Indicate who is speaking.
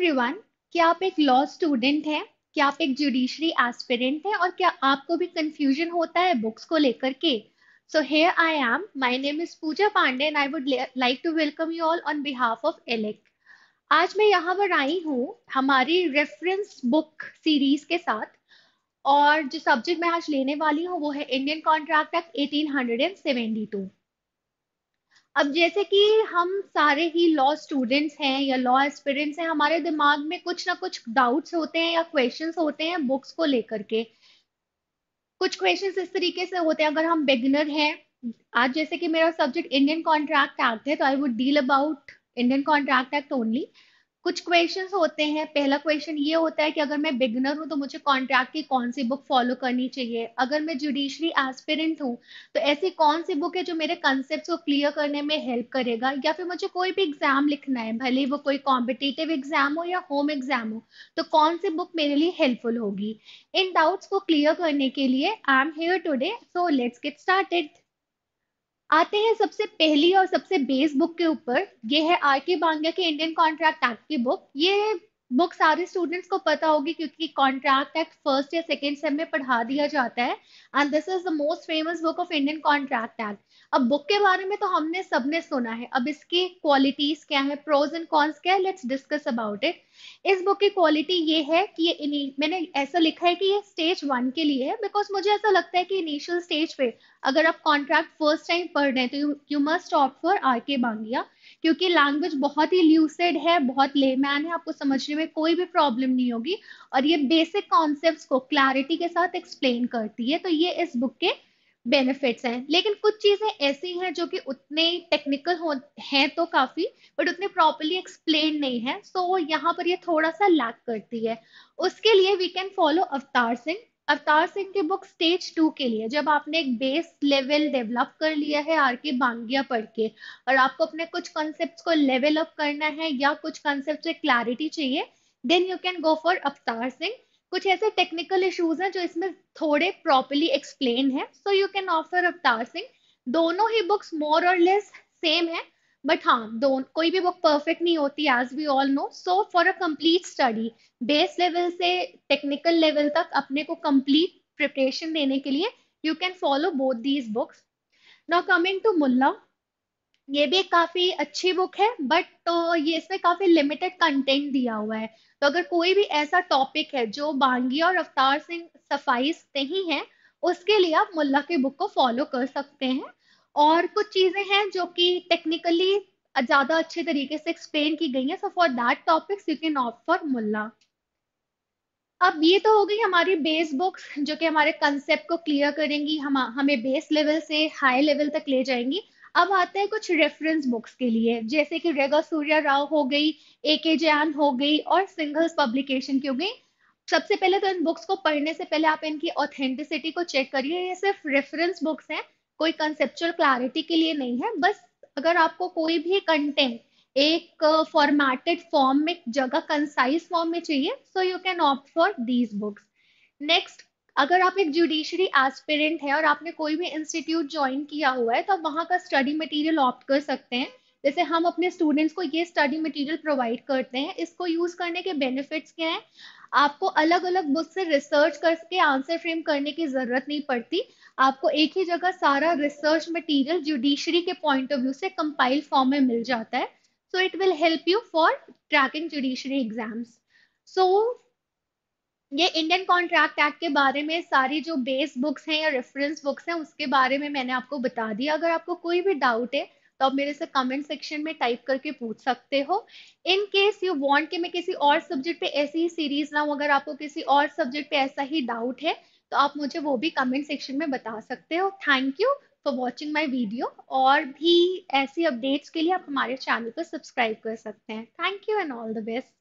Speaker 1: everyone कि आप एक लॉ स्टूडेंट हैं क्या आप एक जुडिशरी एस्पिरेंट हैं और क्या आपको भी कंफ्यूजन होता है बुक्स को लेकर के so here I am my name is Pooja Pandey and I would like to welcome you all on behalf of Alec आज मैं यहाँ पर आई हूँ हमारी रेफरेंस बुक सीरीज के साथ और जो सब्जेक्ट मैं आज लेने वाली हूँ वो है इंडियन कॉन्ट्रैक्ट एक्ट एटीन अब जैसे कि हम सारे ही लॉ स्टूडेंट्स हैं या लॉ एस्पिरेंट्स हैं हमारे दिमाग में कुछ ना कुछ डाउट्स होते हैं या क्वेश्चंस होते हैं बुक्स को लेकर के कुछ क्वेश्चंस इस तरीके से होते हैं अगर हम बिगिनर हैं आज जैसे कि मेरा सब्जेक्ट इंडियन कॉन्ट्रैक्ट एक्ट है तो I would deal about Indian contract act only कुछ क्वेश्चन होते हैं पहला क्वेश्चन ये होता है कि अगर मैं बिगनर हूँ तो मुझे कॉन्ट्रैक्ट की कौन सी बुक फॉलो करनी चाहिए अगर मैं जुडिशरी एस्पिरेंट हूँ तो ऐसी कौन सी बुक है जो मेरे कंसेप्ट को क्लियर करने में हेल्प करेगा या फिर मुझे कोई भी एग्जाम लिखना है भले वो कोई कॉम्पिटेटिव एग्जाम हो या होम एग्जाम हो तो कौन सी बुक मेरे लिए हेल्पफुल होगी इन डाउट्स को क्लियर करने के लिए I am here today so let's get started आते हैं सबसे पहली और सबसे बेस बुक के ऊपर ये है आर के बांगा के इंडियन कॉन्ट्रैक्ट एक्ट की बुक ये बुक सारे स्टूडेंट्स को पता होगी क्योंकि कॉन्ट्रैक्ट एक्ट फर्स्ट या सेकेंड सेम में पढ़ा दिया जाता है and this is the most famous book of Indian contract act अब बुक के बारे में तो हमने सबने सुना है अब इसकी क्वालिटीज क्या है प्रोज एंड कॉन्स क्या है लेट्स डिस्कस अबाउट इट इस बुक की क्वालिटी ये है कि ये मैंने ऐसा लिखा है कि ये स्टेज वन के लिए है बिकॉज मुझे ऐसा लगता है कि इनिशियल स्टेज पे अगर आप कॉन्ट्रैक्ट फर्स्ट टाइम पढ़ रहे हैं तो you must opt for R K Bangia क्योंकि लैंग्वेज बहुत ही ल्यूसेड है बहुत लेमैन है आपको समझने में कोई भी प्रॉब्लम नहीं होगी और ये बेसिक कॉन्सेप्ट को क्लैरिटी के साथ एक्सप्लेन करती है तो ये इस बुक के बेनिफिट्स हैं लेकिन कुछ चीज़ें ऐसी हैं जो कि उतने टेक्निकल हो हैं तो काफ़ी बट उतने प्रॉपरली एक्सप्लेन नहीं है सो so, यहाँ पर ये थोड़ा सा लैक करती है उसके लिए वी कैन फॉलो अवतार सिंह अवतार सिंह की बुक स्टेज टू के लिए जब आपने एक बेस लेवल डेवलप कर लिया है आर के बांगिया पढ़ के और आपको अपने कुछ कॉन्सेप्ट को लेवल अप करना है या कुछ कॉन्सेप्ट से क्लैरिटी चाहिए then you can go for Avtar Singh कुछ ऐसे टेक्निकल इश्यूज हैं जो इसमें थोड़े प्रॉपरली एक्सप्लेन है सो यू कैन ऑफर अवतार सिंह दोनों ही बुक्स मोर और लेस सेम है बट हाँ दोनों कोई भी बुक परफेक्ट नहीं होती as we all know so for a complete study base level से टेक्निकल लेवल तक अपने को कंप्लीट प्रिपरेशन देने के लिए you can follow both these books now coming to Mulla ये भी एक काफ़ी अच्छी बुक है बट तो ये इसमें काफ़ी लिमिटेड कंटेंट दिया हुआ है तो अगर कोई भी ऐसा टॉपिक है जो बांगी और अवतार सिंह सफाइस नहीं है उसके लिए आप मुल्ला की बुक को फॉलो कर सकते हैं और कुछ चीजें हैं जो कि टेक्निकली ज्यादा अच्छे तरीके से एक्सप्लेन की गई है so for that topics you can opt for Mulla अब ये तो हो गई हमारी बेस बुक्स जो कि हमारे कंसेप्ट को क्लियर करेंगी हम हमें बेस लेवल से हाई लेवल तक ले जाएंगी अब आते हैं कुछ रेफरेंस बुक्स के लिए जैसे कि रेगा सूर्या राव हो गई ए के जैन हो गई और सिंगल्स पब्लिकेशन की हो गई सबसे पहले तो इन बुक्स को पढ़ने से पहले आप इनकी ऑथेंटिसिटी को चेक करिए ये सिर्फ रेफरेंस बुक्स हैं कोई कंसेप्चुअल क्लैरिटी के लिए नहीं है बस अगर आपको कोई भी कंटेंट एक फॉर्मेटेड फॉर्म में जगह कंसाइज फॉर्म में चाहिए so you can opt for these books next अगर आप एक जुडिशरी एस्पिरेंट है और आपने कोई भी इंस्टीट्यूट ज्वाइन किया हुआ है तो आप वहां का स्टडी मटेरियल ऑप्ट कर सकते हैं जैसे हम अपने स्टूडेंट्स को ये स्टडी मटेरियल प्रोवाइड करते हैं इसको यूज करने के बेनिफिट्स क्या हैं आपको अलग अलग बुक से रिसर्च करके आंसर फ्रेम करने की जरूरत नहीं पड़ती आपको एक ही जगह सारा रिसर्च मटेरियल जुडिशरी के पॉइंट ऑफ व्यू से कंपाइल फॉर्म में मिल जाता है so it will help you for tracking judiciary exams so ये इंडियन कॉन्ट्रैक्ट एक्ट के बारे में सारी जो बेस बुक्स हैं या रेफरेंस बुक्स हैं उसके बारे में मैंने आपको बता दिया अगर आपको कोई भी डाउट है तो आप मेरे से कमेंट सेक्शन में टाइप करके पूछ सकते हो इन केस यू वांट कि मैं किसी और सब्जेक्ट पे ऐसी ही सीरीज लाऊं अगर आपको किसी और सब्जेक्ट पे ऐसा ही डाउट है तो आप मुझे वो भी कमेंट सेक्शन में बता सकते हो thank you for watching my video और भी ऐसी अपडेट्स के लिए आप हमारे चैनल को सब्सक्राइब कर सकते हैं thank you and all the best